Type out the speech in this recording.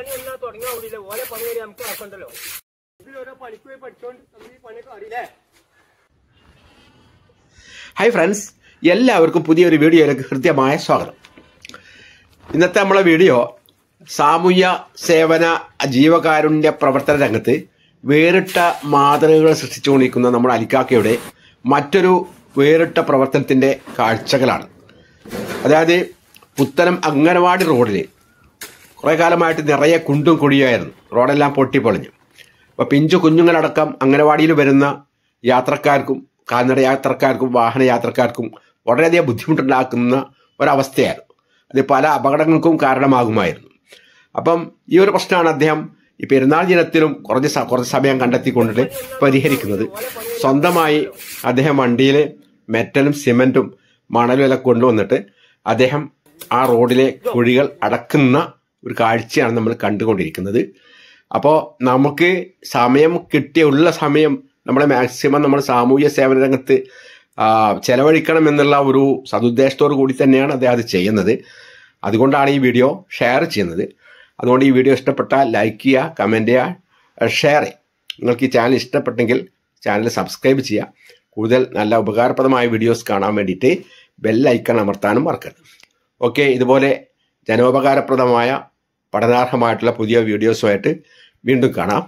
പണി എന്നാ തുടങ്ങാൻ കൂടിയില്ല ഓരോ പണി വരെ നമുക്ക് നടക്കണ്ടല്ലോ ഇതിലോരോ പണിക്ക് പോയി പഠിച്ചോണ്ട് നമ്മൾ ഈ പണിയൊക്കെ അറിയില്ലേ ഹായ് ഫ്രണ്ട്സ് എല്ലാവർക്കും പുതിയൊരു വീഡിയോയിലേക്ക് ഹൃദ്യമായ സ്വാഗതം ഇന്നത്തെ നമ്മളെ വീഡിയോ സാമൂഹ്യ സേവന ജീവകാരുണ്യ പ്രവർത്തന രംഗത്ത് വേറിട്ട മാതൃകകൾ സൃഷ്ടിച്ചുകൊണ്ടിരിക്കുന്ന നമ്മുടെ അലിക്കാക്കയുടെ മറ്റൊരു വേറിട്ട പ്രവർത്തനത്തിൻ്റെ കാഴ്ചകളാണ് അതായത് പുത്തനം അംഗനവാടി റോഡിൽ കുറേ കാലമായിട്ട് നിറയെ കുണ്ടും കുഴിയായിരുന്നു റോഡെല്ലാം പൊട്ടിപ്പൊളിഞ്ഞു അപ്പോൾ പിഞ്ചു കുഞ്ഞുങ്ങളടക്കം അംഗനവാടിയിൽ വരുന്ന യാത്രക്കാർക്കും കാൽനട യാത്രക്കാർക്കും വാഹന യാത്രക്കാർക്കും വളരെയധികം ബുദ്ധിമുട്ടുണ്ടാക്കുന്ന ഒരവസ്ഥയായിരുന്നു അത് പല അപകടങ്ങൾക്കും കാരണമാകുമായിരുന്നു അപ്പം ഈ ഒരു പ്രശ്നമാണ് അദ്ദേഹം ഈ പെരുന്നാൾ ദിനത്തിലും കുറച്ച് കുറച്ച് സമയം കണ്ടെത്തിക്കൊണ്ടിട്ട് പരിഹരിക്കുന്നത് സ്വന്തമായി അദ്ദേഹം വണ്ടിയിൽ മെറ്റലും സിമെൻറ്റും മണലും എല്ലാം കൊണ്ടുവന്നിട്ട് അദ്ദേഹം ആ റോഡിലെ കുഴികൾ അടക്കുന്ന ഒരു കാഴ്ചയാണ് നമ്മൾ കണ്ടുകൊണ്ടിരിക്കുന്നത് അപ്പോൾ നമുക്ക് സമയം കിട്ടിയ ഉള്ള സമയം നമ്മളെ മാക്സിമം നമ്മൾ സാമൂഹ്യ സേവന രംഗത്ത് ചെലവഴിക്കണം എന്നുള്ള ഒരു സതുദ്ദേശത്തോടു കൂടി തന്നെയാണ് അദ്ദേഹം അത് ചെയ്യുന്നത് അതുകൊണ്ടാണ് ഈ വീഡിയോ ഷെയർ ചെയ്യുന്നത് അതുകൊണ്ട് ഈ വീഡിയോ ഇഷ്ടപ്പെട്ടാൽ ലൈക്ക് ചെയ്യുക കമൻറ്റ് ചെയ്യുക ഷെയർ ചെയ്യുക നിങ്ങൾക്ക് ഈ ചാനൽ ഇഷ്ടപ്പെട്ടെങ്കിൽ ചാനൽ സബ്സ്ക്രൈബ് ചെയ്യുക കൂടുതൽ നല്ല ഉപകാരപ്രദമായ വീഡിയോസ് കാണാൻ വേണ്ടിയിട്ട് ബെല്ലൈക്കൺ അമർത്താനും മറക്കരുത് ഓക്കെ ഇതുപോലെ ജനോപകാരപ്രദമായ പഠനാർഹമായിട്ടുള്ള പുതിയ വീഡിയോസുമായിട്ട് വീണ്ടും കാണാം